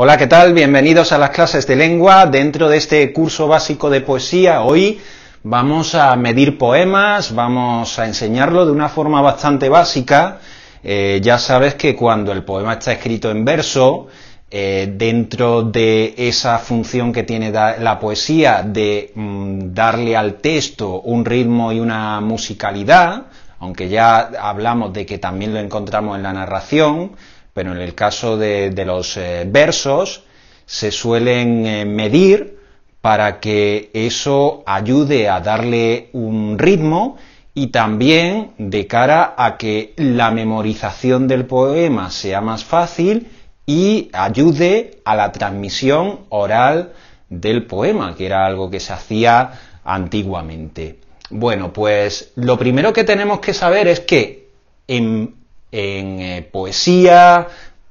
Hola, ¿qué tal? Bienvenidos a las clases de lengua. Dentro de este curso básico de poesía, hoy vamos a medir poemas, vamos a enseñarlo de una forma bastante básica. Eh, ya sabes que cuando el poema está escrito en verso, eh, dentro de esa función que tiene la poesía de mm, darle al texto un ritmo y una musicalidad, aunque ya hablamos de que también lo encontramos en la narración, pero en el caso de, los eh, versos se suelen eh, medir para que eso ayude a darle un ritmo y también de cara a que la memorización del poema sea más fácil y ayude a la transmisión oral del poema, que era algo que se hacía antiguamente. Bueno, pues lo primero que tenemos que saber es que en en eh, poesía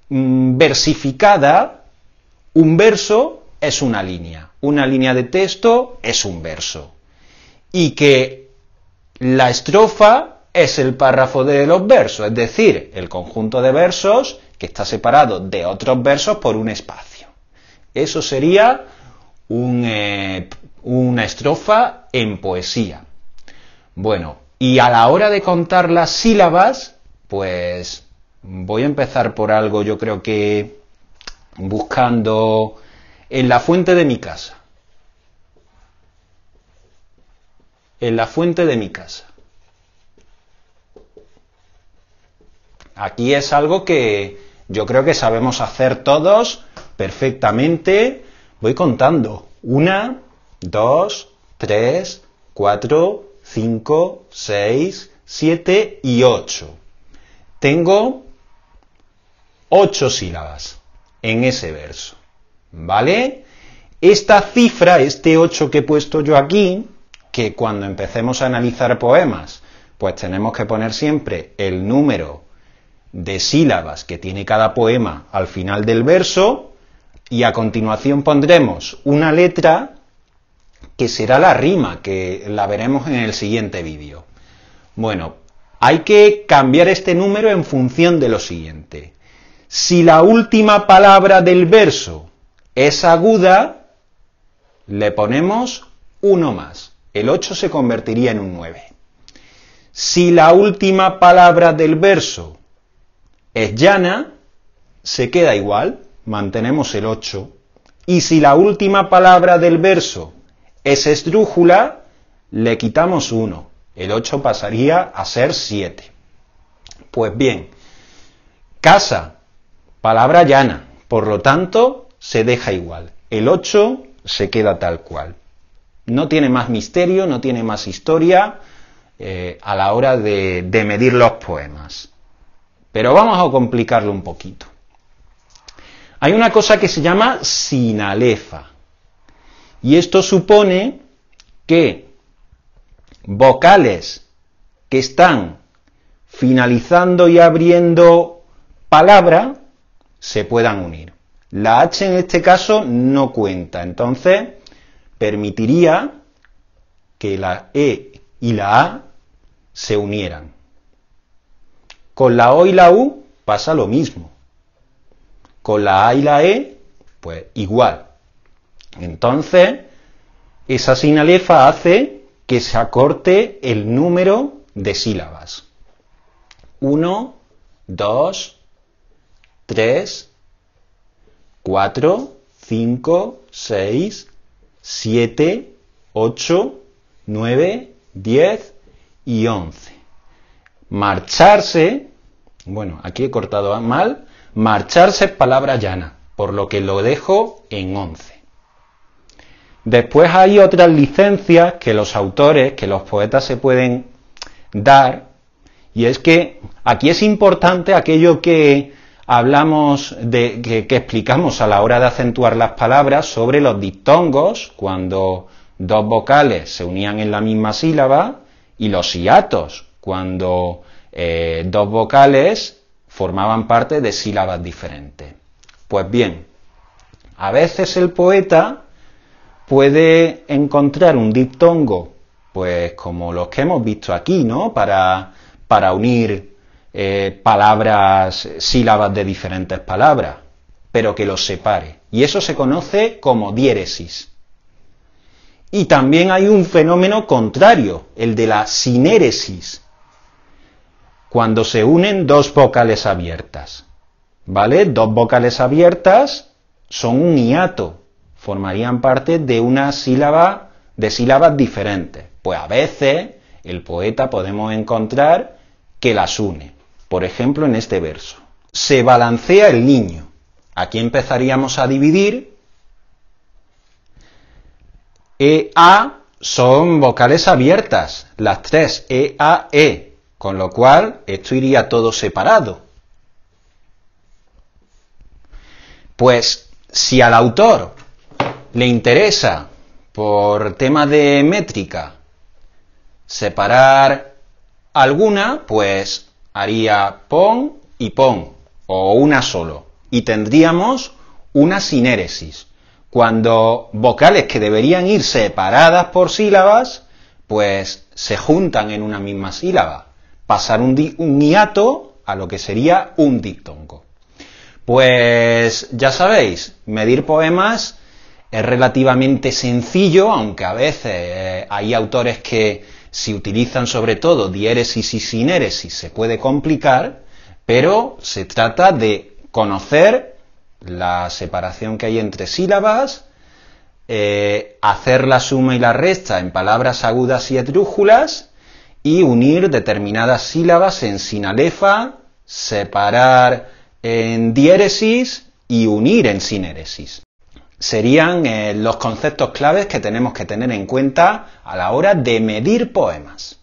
mm, versificada, un verso es una línea, una línea de texto es un verso. Y que la estrofa es el párrafo de los versos, es decir, el conjunto de versos que está separado de otros versos por un espacio. Eso sería eh, una estrofa en poesía. Bueno, y a la hora de contar las sílabas, pues voy a empezar por algo, yo creo que buscando en la fuente de mi casa. En la fuente de mi casa. Aquí es algo que yo creo que sabemos hacer todos perfectamente. Voy contando. Una, dos, tres, cuatro, cinco, seis, siete y ocho tengo ocho sílabas en ese verso. ¿Vale? Esta cifra, este 8 que he puesto yo aquí, que cuando empecemos a analizar poemas, pues tenemos que poner siempre el número de sílabas que tiene cada poema al final del verso y a continuación pondremos una letra que será la rima, que la veremos en el siguiente vídeo. Bueno, hay que cambiar este número en función de lo siguiente. Si la última palabra del verso es aguda, le ponemos uno más. El 8 se convertiría en un 9. Si la última palabra del verso es llana, se queda igual, mantenemos el 8. Y si la última palabra del verso es esdrújula, le quitamos uno. El 8 pasaría a ser 7. Pues bien, casa, palabra llana, por lo tanto, se deja igual. El 8 se queda tal cual. No tiene más misterio, no tiene más historia eh, a la hora de, de medir los poemas. Pero vamos a complicarlo un poquito. Hay una cosa que se llama sinalefa. Y esto supone que vocales que están finalizando y abriendo palabra se puedan unir. La H en este caso no cuenta, entonces permitiría que la E y la A se unieran. Con la O y la U pasa lo mismo. Con la A y la E, pues igual. Entonces, esa sinalefa hace que se acorte el número de sílabas. 1, 2, 3, 4, 5, 6, 7, 8, 9, 10 y 11. Marcharse, bueno, aquí he cortado ¿eh? mal, marcharse es palabra llana, por lo que lo dejo en 11. Después hay otras licencias que los autores, que los poetas se pueden dar, y es que aquí es importante aquello que hablamos de, que, explicamos a la hora de acentuar las palabras sobre los diptongos, cuando dos vocales se unían en la misma sílaba, y los hiatos, cuando eh, dos vocales formaban parte de sílabas diferentes. Pues bien, a veces el poeta puede encontrar un diptongo, pues como los que hemos visto aquí, ¿no? Para, unir eh, palabras, sílabas de diferentes palabras, pero que los separe. Y eso se conoce como diéresis. Y también hay un fenómeno contrario, el de la sinéresis, cuando se unen dos vocales abiertas. ¿Vale? Dos vocales abiertas son un hiato, formarían parte de una sílaba, de sílabas diferentes. Pues a veces el poeta podemos encontrar que las une. Por ejemplo, en este verso. Se balancea el niño. Aquí empezaríamos a dividir. E, A son vocales abiertas, las tres, E, A, E, con lo cual esto iría todo separado. Pues si al autor le interesa por tema de métrica separar alguna, pues haría pon y pon, o una solo, y tendríamos una sinéresis. Cuando vocales que deberían ir separadas por sílabas, pues se juntan en una misma sílaba. Pasar un, hiato a lo que sería un diptongo. Pues ya sabéis, medir poemas es relativamente sencillo, aunque a veces eh, hay autores que si utilizan sobre todo diéresis y sinéresis se puede complicar, pero se trata de conocer la separación que hay entre sílabas, eh, hacer la suma y la resta en palabras agudas y esdrújulas y unir determinadas sílabas en sinalefa, separar en diéresis y unir en sinéresis serían eh, los conceptos claves que tenemos que tener en cuenta a la hora de medir poemas.